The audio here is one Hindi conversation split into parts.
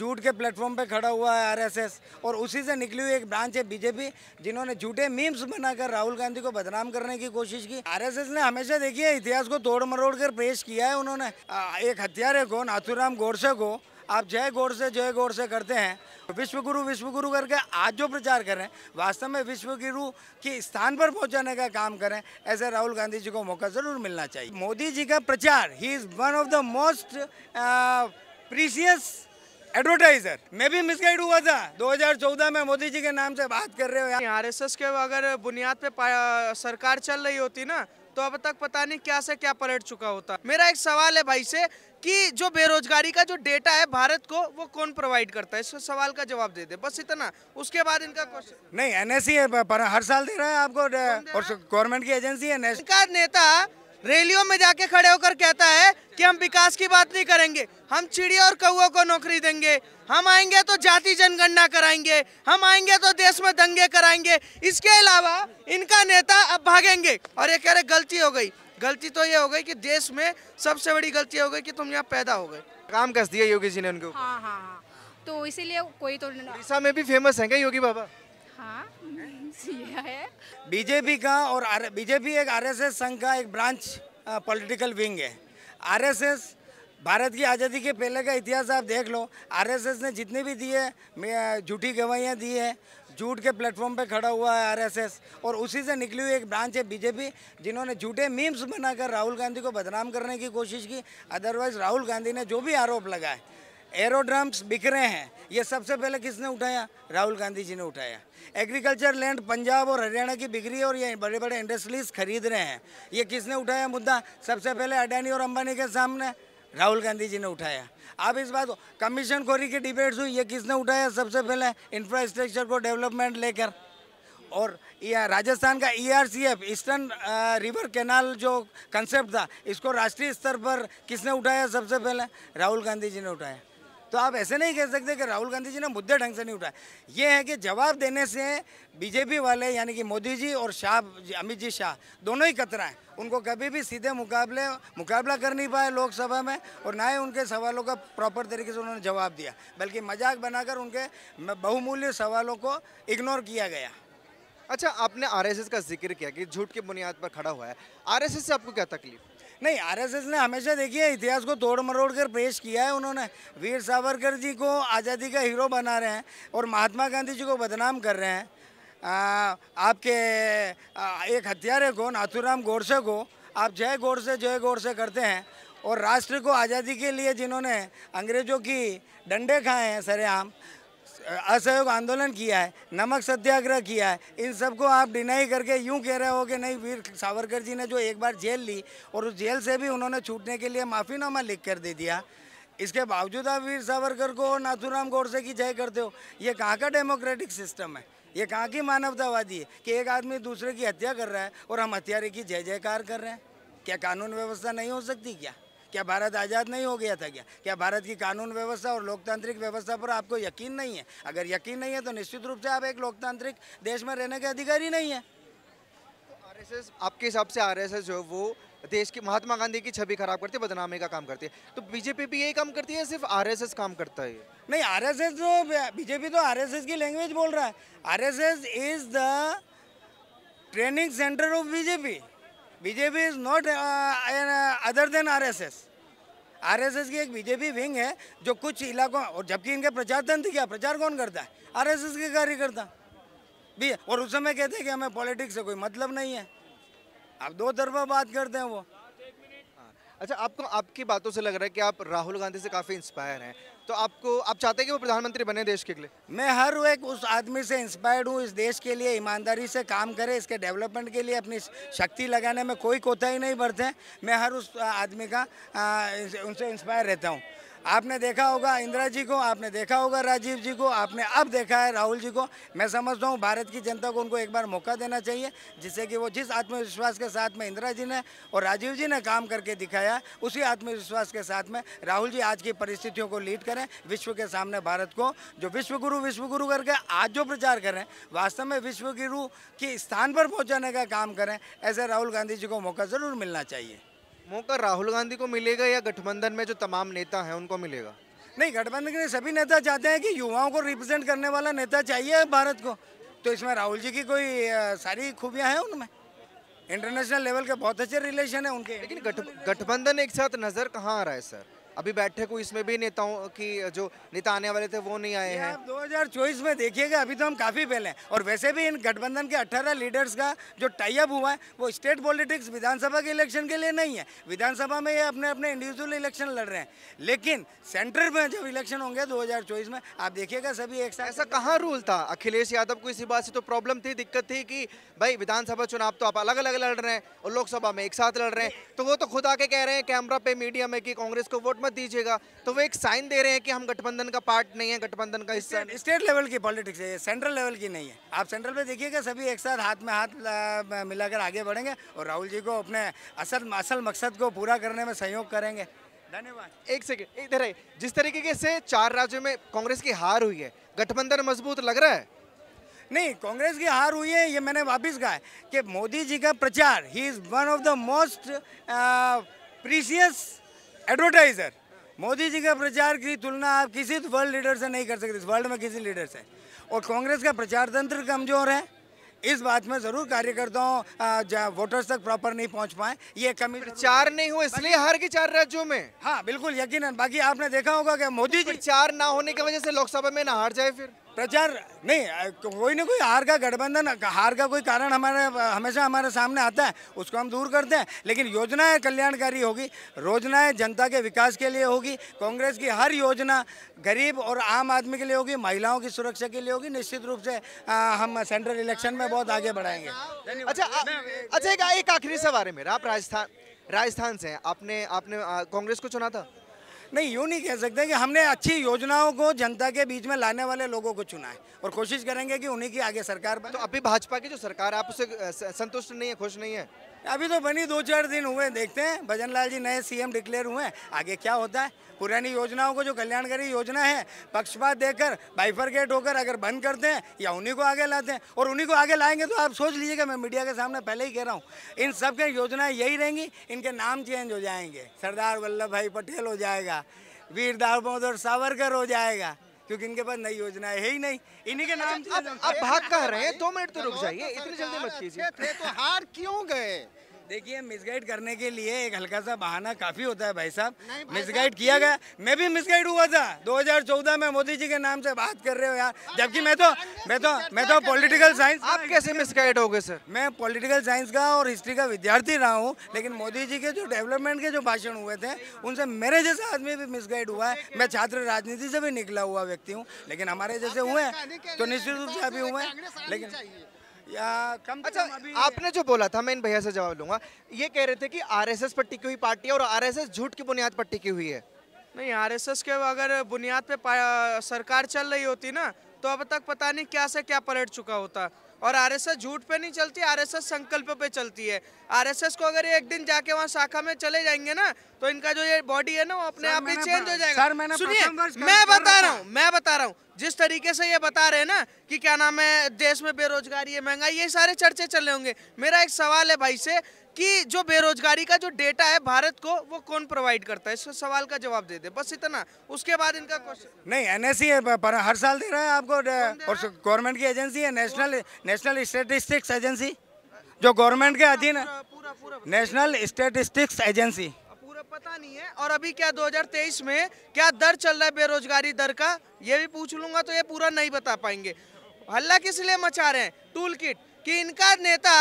झूठ के प्लेटफॉर्म पे खड़ा हुआ है आरएसएस और उसी से निकली हुई एक ब्रांच है बीजेपी जिन्होंने झूठे मीम्स बनाकर राहुल गांधी को बदनाम करने की कोशिश की आरएसएस ने हमेशा देखिए इतिहास को तोड़ मरोड़ कर पेश किया है उन्होंने एक हत्यारे को नाथुराम गोडसे को आप जय गौर से जय गौर से करते हैं विश्व गुरु विश्व गुरु करके आज जो प्रचार करें वास्तव में विश्व गुरु के स्थान पर पहुंचाने का काम करें ऐसे राहुल गांधी जी को मौका ज़रूर मिलना चाहिए मोदी जी का प्रचार ही is one of the most precious advertiser मैं भी मिसगाइड हुआ था 2014 में मोदी जी के नाम से बात कर रहे हो यार एस के अगर बुनियाद पे सरकार चल रही होती ना तो अब तक पता नहीं क्या से क्या पलट चुका होता मेरा एक सवाल है भाई से कि जो बेरोजगारी का जो डेटा है भारत को वो कौन प्रोवाइड करता है इस सवाल का जवाब दे दे बस इतना उसके बाद इनका क्वेश्चन नहीं एनएससी e है पर हर साल दे रहा है आपको गवर्नमेंट की एजेंसी है e। इनका नेता रैलियों में जाके खड़े होकर कहता है कि हम विकास की बात नहीं करेंगे हम चिड़िया और कौ को नौकरी देंगे हम आएंगे तो जाति जनगणना कराएंगे हम आएंगे तो देश में दंगे कराएंगे इसके अलावा इनका नेता अब भागेंगे और ये कह रहे गलती हो गई गलती तो ये हो गई कि देश में सबसे बड़ी गलती हो गई कि तुम यहाँ पैदा हो गए काम कस दिया योगी जी ने उनके हाँ, हाँ, हाँ। तो इसीलिए कोई तो में भी फेमस है क्या योगी बाबा हाँ किया है बीजेपी का और बीजेपी एक आरएसएस संघ का एक ब्रांच पॉलिटिकल विंग है आरएसएस भारत की आज़ादी के पहले का इतिहास आप देख लो आरएसएस ने जितने भी दिए झूठी गवाहियाँ दी है झूठ के प्लेटफॉर्म पे खड़ा हुआ है आरएसएस और उसी से निकली हुई एक ब्रांच है बीजेपी जिन्होंने झूठे मीम्स बनाकर राहुल गांधी को बदनाम करने की कोशिश की अदरवाइज राहुल गांधी ने जो भी आरोप लगाए एरोड्रम्स बिक रहे हैं ये सबसे पहले किसने उठाया राहुल गांधी जी ने उठाया एग्रीकल्चर लैंड पंजाब और हरियाणा की बिक्री है और ये बड़े बड़े इंडस्ट्रीज खरीद रहे हैं ये किसने उठाया मुद्दा सबसे पहले अडानी और अंबानी के सामने राहुल गांधी जी ने उठाया आप इस बात कमीशन खोरी की डिबेट्स हुई ये किसने उठाया सबसे पहले इंफ्रास्ट्रक्चर को डेवलपमेंट लेकर और यह राजस्थान का ईआरसीएफ ईस्टर्न रिवर कैनाल जो कंसेप्ट था इसको राष्ट्रीय स्तर पर किसने उठाया सबसे पहले राहुल गांधी जी ने उठाया तो आप ऐसे नहीं कह सकते कि राहुल गांधी जी ने मुद्दे ढंग से नहीं उठाए ये है कि जवाब देने से बीजेपी वाले यानी कि मोदी जी और शाह अमित जी शाह दोनों ही कतराएं उनको कभी भी सीधे मुकाबले मुकाबला कर नहीं पाए लोकसभा में और ना ही उनके सवालों का प्रॉपर तरीके से उन्होंने जवाब दिया बल्कि मजाक बनाकर उनके बहुमूल्य सवालों को इग्नोर किया गया अच्छा आपने आरएसएस का जिक्र किया कि झूठ की बुनियाद पर खड़ा हुआ है आरएसएस से आपको क्या तकलीफ नहीं आरएसएस ने हमेशा देखिए इतिहास को तोड़ मरोड़ कर पेश किया है उन्होंने वीर सावरकर जी को आज़ादी का हीरो बना रहे हैं और महात्मा गांधी जी को बदनाम कर रहे हैं आ, आपके आ, एक हत्यारे को नाथुराम गोडसे को आप जय गोडसे जय गोडसे करते हैं और राष्ट्र को आज़ादी के लिए जिन्होंने अंग्रेज़ों की डंडे खाए हैं सरेआम असहयोग आंदोलन किया है नमक सत्याग्रह किया है इन सबको आप डिनाई करके यूं कह रहे हो कि नहीं वीर सावरकर जी ने जो एक बार जेल ली और उस जेल से भी उन्होंने छूटने के लिए माफ़ीनामा लिख कर दे दिया इसके बावजूद आप वीर सावरकर को और गौड़से की जय करते हो ये कहाँ का डेमोक्रेटिक सिस्टम है ये कहाँ की मानवतावादी है कि एक आदमी दूसरे की हत्या कर रहा है और हम हत्यारे की जय जयकार कर रहे हैं क्या कानून व्यवस्था नहीं हो सकती क्या क्या भारत आज़ाद नहीं हो गया था क्या क्या भारत की कानून व्यवस्था और लोकतांत्रिक व्यवस्था पर आपको यकीन नहीं है अगर यकीन नहीं है तो निश्चित रूप से आप एक लोकतांत्रिक देश में रहने के अधिकारी नहीं है तो आरएसएस आपके हिसाब से आरएसएस जो वो देश की महात्मा गांधी की छवि खराब करती है बदनामी का काम करती है तो बीजेपी भी यही काम करती है सिर्फ आरएसएस काम करता है नहीं आरएसएस तो बीजेपी तो आरएसएस की लैंग्वेज बोल रहा है RSS is the training centre of BJP BJP is not other than RSS RSS की एक बीजेपी विंग है जो कुछ इलाकों और जबकि इनके प्रचार तंत्र क्या प्रचार कौन करता है आरएसएस के कार्यकर्ता भी और उस समय कहते हैं कि हमें पॉलिटिक्स से कोई मतलब नहीं है आप दो तरफा बात करते हैं वो अच्छा आपको आपकी बातों से लग रहा है कि आप राहुल गांधी से काफ़ी इंस्पायर हैं तो आपको आप चाहते हैं कि वो प्रधानमंत्री बने देश के लिए मैं हर एक उस आदमी से इंस्पायर्ड हूँ इस देश के लिए ईमानदारी से काम करे इसके डेवलपमेंट के लिए अपनी शक्ति लगाने में कोई कोताही नहीं बरते मैं हर उस आदमी का उनसे इंस्पायर रहता हूँ आपने देखा होगा इंदिरा जी को आपने देखा होगा राजीव जी को आपने अब देखा है राहुल जी को मैं समझता हूँ भारत की जनता को उनको एक बार मौका देना चाहिए जिससे कि वो जिस आत्मविश्वास के साथ में इंदिरा जी ने और राजीव जी ने काम करके दिखाया उसी आत्मविश्वास के साथ में राहुल जी आज की परिस्थितियों को लीड करें विश्व के सामने भारत को जो विश्वगुरु विश्वगुरु करके आज जो प्रचार करें वास्तव में विश्वगुरु के स्थान पर पहुँचाने का काम करें ऐसे राहुल गांधी जी को मौका ज़रूर मिलना चाहिए मौका राहुल गांधी को मिलेगा या गठबंधन में जो तमाम नेता हैं उनको मिलेगा नहीं गठबंधन के सभी नेता चाहते हैं कि युवाओं को रिप्रेजेंट करने वाला नेता चाहिए भारत को तो इसमें राहुल जी की कोई सारी खूबियाँ हैं उनमें इंटरनेशनल लेवल के बहुत अच्छे रिलेशन है उनके लेकिन गठबंधन एक साथ नज़र कहाँ आ रहा है सर अभी बैठे को इसमें भी नेताओं की जो नेता आने वाले थे वो नहीं आए हैं दो हज़ार चौबीस में देखिएगा अभी तो हम काफ़ी पहले हैं और वैसे भी इन गठबंधन के 18 लीडर्स का जो टाइप हुआ है वो स्टेट पॉलिटिक्स विधानसभा के इलेक्शन के लिए नहीं है विधानसभा में ये अपने अपने इंडिविजुअल इलेक्शन लड़ रहे हैं लेकिन सेंटर में जब इलेक्शन होंगे दो में आप देखिएगा सभी एक साथ ऐसा कहाँ रूल था अखिलेश यादव को इसी बात से तो प्रॉब्लम थी दिक्कत थी कि भाई विधानसभा चुनाव तो आप अलग अलग लड़ रहे हैं और लोकसभा में एक साथ लड़ रहे हैं तो वो तो खुद आके कह रहे हैं कैमरा पे मीडिया में कि कांग्रेस को वोट मत दीजिएगा तो वो एक साइन दे रहे हैं कि हम गठबंधन का पार्ट नहीं है गठबंधन का हिस्सा स्टेट लेवल की पॉलिटिक्स है सेंट्रल लेवल की नहीं है आप सेंट्रल पे देखिएगा सभी एक साथ हाथ में हाथ मिलाकर आगे बढ़ेंगे और राहुल जी को अपने असल असल मकसद को पूरा करने में सहयोग करेंगे धन्यवाद एक सेकेंड इधर है जिस तरीके से चार राज्यों में कांग्रेस की हार हुई है गठबंधन मजबूत लग रहा है नहीं कांग्रेस की हार हुई है ये मैंने वापस कहा है कि मोदी जी का प्रचार ही is one of the most precious advertiser Modi ji का प्रचार की तुलना आप किसी तो वर्ल्ड लीडर से नहीं कर सकते इस वर्ल्ड में किसी लीडर से और कांग्रेस का प्रचार तंत्र कमजोर है इस बात में जरूर कार्यकर्ताओं वोटर्स तक प्रॉपर नहीं पहुंच पाए ये कमी प्रचार नहीं हुआ इसलिए हार के चार राज्यों में हाँ बिल्कुल यकीनन बाकी आपने देखा होगा कि मोदी जी चार ना होने की वजह से लोकसभा में ना हार जाए फिर प्रचार नहीं कोई ना कोई हार का गठबंधन हार का कोई कारण हमारे हमेशा हमारे सामने आता है उसको हम दूर करते हैं लेकिन योजनाएं कल्याणकारी होगी योजनाएं जनता के विकास के लिए होगी कांग्रेस की हर योजना गरीब और आम आदमी के लिए होगी महिलाओं की सुरक्षा के लिए होगी निश्चित रूप से आ, हम सेंट्रल इलेक्शन में बहुत आगे बढ़ाएंगे अच्छा अच्छा एक, एक आखिरी सवाल है मेरा आप राजस्थान राजस्थान से हैं आपने आपने कांग्रेस को चुना था नहीं यूँ नहीं कह सकते कि हमने अच्छी योजनाओं को जनता के बीच में लाने वाले लोगों को चुना है और कोशिश करेंगे कि उन्हीं की आगे सरकार बने तो अभी भाजपा की जो सरकार है आप उसे संतुष्ट नहीं है खुश नहीं है अभी तो बनी दो चार दिन हुए देखते हैं भजन लाल जी नए सीएम डिक्लेयर हुए हैं आगे क्या होता है पुरानी योजनाओं को जो कल्याणकारी योजना है पक्षपात देकर बाइफरगेट होकर अगर बंद करते हैं या उन्हीं को आगे लाते हैं और उन्हीं को आगे लाएंगे तो आप सोच लीजिएगा मैं मीडिया के सामने पहले ही कह रहा हूँ इन सब के योजनाएँ यही रहेंगी इनके नाम चेंज हो जाएंगे सरदार वल्लभ भाई पटेल हो जाएगा वीर दामोदर सावरकर हो जाएगा क्योंकि इनके पास नई योजना है ही नहीं इन्हीं के अच्छा, नाम आप भाग कह रहे हैं दो मिनट तो, तो रुक जाइए तो इतनी जल्दी मत कीजिए तो हार क्यों गए देखिए मिसगाइड करने के लिए एक हल्का सा बहाना काफी होता है भाई साहब मिसगाइड किया गया मैं भी मिसगाइड हुआ था 2014 में मोदी जी के नाम से बात कर रहे हो यार जबकि मैं तो मैं तो मैं तो पॉलिटिकल साइंस आप कैसे मिसगाइड हो गए सर मैं पॉलिटिकल साइंस का और हिस्ट्री का विद्यार्थी रहा हूँ लेकिन मोदी जी के जो डेवलपमेंट के जो भाषण हुए थे उनसे मेरे जैसे आदमी भी मिसगाइड हुआ है मैं छात्र राजनीति से भी निकला हुआ व्यक्ति हूँ लेकिन हमारे जैसे हुए तो निश्चित रूप से अभी तो हुए लेकिन या कम अच्छा अभी आपने जो बोला था मैं इन भैया से जवाब लूंगा ये कह रहे थे कि आरएसएस पर टिकी हुई पार्टी है और आरएसएस झूठ की बुनियाद पर टिकी हुई है नहीं आरएसएस के अगर बुनियाद पे सरकार चल रही होती ना तो अब तक पता नहीं क्या से क्या पलट चुका होता और आरएसएस झूठ पे नहीं चलती आरएसएस संकल्प पे चलती है आरएसएस को अगर एक दिन जाके वहाँ शाखा में चले जाएंगे ना तो इनका जो ये बॉडी है ना वो अपने आप ही चेंज हो जाएगा सुनिए मैं बता रहा हूँ मैं बता रहा हूँ जिस तरीके से ये बता रहे हैं ना कि क्या नाम है देश में बेरोजगारी है महंगाई ये सारे चर्चे चल रहे होंगे मेरा एक सवाल है भाई से कि जो बेरोजगारी का जो डेटा है भारत को वो कौन प्रोवाइड करता है इस सवाल का जवाब दे दे बस इतना उसके बाद इनका क्वेश्चन नहीं एनएससी e है पर हर साल दे रहा है आपको और गवर्नमेंट की एजेंसी है नेशनल नेशनल स्टेटिस्टिक्स एजेंसी जो गवर्नमेंट के अधीन है नेशनल स्टेटिस्टिक्स एजेंसी पता नहीं है और अभी क्या 2023 में क्या दर चल रहा है बेरोजगारी दर का ये भी पूछ लूंगा तो ये पूरा नहीं बता पाएंगे हल्ला किस लिए मचा रहे हैं टूल किट कि इनका नेता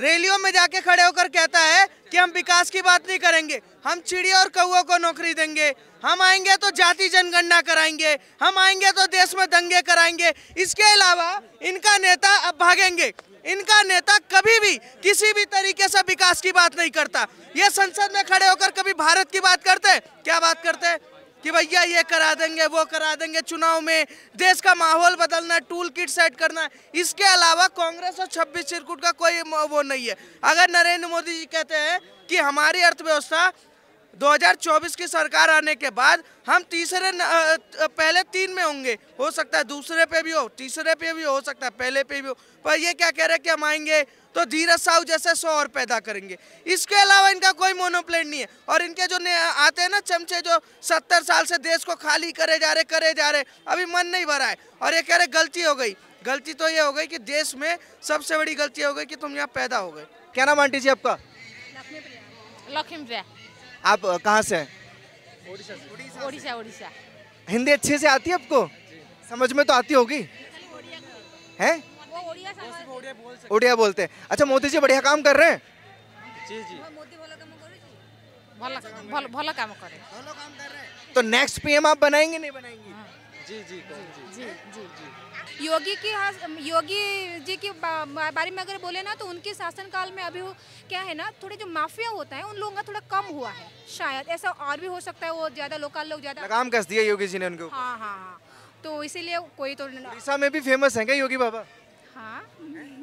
रैलियों में जाके खड़े होकर कहता है कि हम विकास की बात नहीं करेंगे हम चिड़िया और कौ को नौकरी देंगे हम आएंगे तो जाति जनगणना कराएंगे हम आएंगे तो देश में दंगे कराएंगे इसके अलावा इनका नेता अब भागेंगे इनका नेता कभी भी किसी भी तरीके से विकास की बात नहीं करता ये संसद में खड़े होकर कभी भारत की बात करते हैं क्या बात करते हैं कि भैया ये करा देंगे वो करा देंगे चुनाव में देश का माहौल बदलना टूल किट सेट करना इसके अलावा कांग्रेस और छब्बीस सिरकुट का कोई वो नहीं है अगर नरेंद्र मोदी जी कहते हैं कि हमारी अर्थव्यवस्था 2024 की सरकार आने के बाद हम तीसरे न, पहले तीन में होंगे हो सकता है दूसरे पे भी हो तीसरे पे भी हो सकता है पहले पे भी हो पर ये क्या कह रहे हैं कि हम आएंगे तो धीरज साहु जैसे सौ और पैदा करेंगे इसके अलावा इनका कोई मोनोप्लेन नहीं है और इनके जो आते हैं ना चमचे जो सत्तर साल से देश को खाली करे जा रहे करे जा रहे अभी मन नहीं भरा है और ये कह रहे गलती हो गई गलती तो ये हो गई कि देश में सबसे बड़ी गलती हो गई कि तुम यहाँ पैदा हो गए क्या नाम आंटी जी आपका लखीमप्रिया आप कहाँ से हैं हिंदी अच्छे से आती है आपको समझ में तो आती होगी है ओडिया बोलते हैं अच्छा मोदी जी बढ़िया काम कर रहे हैं जी जी अच्छा, तो नेक्स्ट पीएम तो आप बनाएंगे नहीं बनाएंगे हाँ। जी जी जी जी जी जी योगी की योगी जी के बारे में अगर बोले ना तो उनके शासनकाल में अभी वो क्या है ना थोड़े जो माफिया होता है उन लोगों का थोड़ा कम हुआ है शायद ऐसा और भी हो सकता है वो ज़्यादा लोकल लोग ज़्यादा काम कस दिया योगी जी ने उनको हाँ हाँ हाँ तो इसीलिए कोई तो में भी फेमस है क्या योगी बाबा हाँ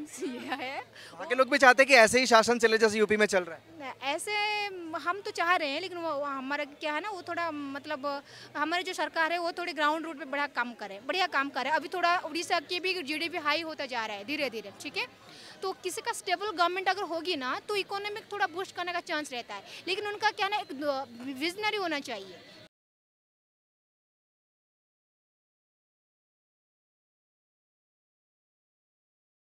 सिया है बाकी लोग भी चाहते हैं कि ऐसे ही शासन चले जैसे यूपी में चल रहा है ऐसे हम तो चाह रहे हैं लेकिन वो हमारा क्या है ना वो थोड़ा मतलब हमारी जो सरकार है वो थोड़ी ग्राउंड रूट पे बड़ा काम करे बढ़िया काम करे अभी थोड़ा उड़ीसा की भी जीडीपी हाई होता जा रहा है धीरे धीरे ठीक है तो किसी का स्टेबल गवर्नमेंट अगर होगी ना तो इकोनॉमिक थोड़ा बूस्ट करने का चांस रहता है लेकिन उनका क्या ना एक विजनरी होना चाहिए